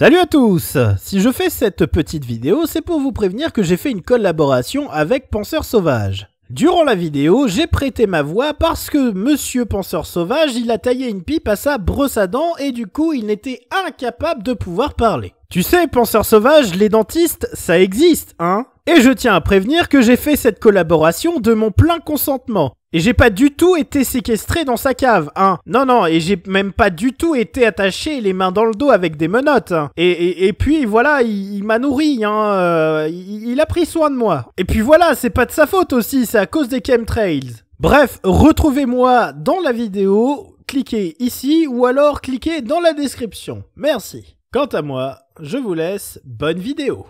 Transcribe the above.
Salut à tous Si je fais cette petite vidéo, c'est pour vous prévenir que j'ai fait une collaboration avec Penseur Sauvage. Durant la vidéo, j'ai prêté ma voix parce que Monsieur Penseur Sauvage, il a taillé une pipe à sa brosse à dents et du coup, il n'était incapable de pouvoir parler. Tu sais, penseurs sauvage, les dentistes, ça existe, hein Et je tiens à prévenir que j'ai fait cette collaboration de mon plein consentement. Et j'ai pas du tout été séquestré dans sa cave, hein Non, non, et j'ai même pas du tout été attaché les mains dans le dos avec des menottes. Hein. Et, et, puis voilà, il, m'a nourri, hein euh, il, il a pris soin de moi. Et puis voilà, c'est pas de sa faute aussi, c'est à cause des chemtrails. Bref, retrouvez-moi dans la vidéo, cliquez ici ou alors cliquez dans la description. Merci. Quant à moi, je vous laisse, bonne vidéo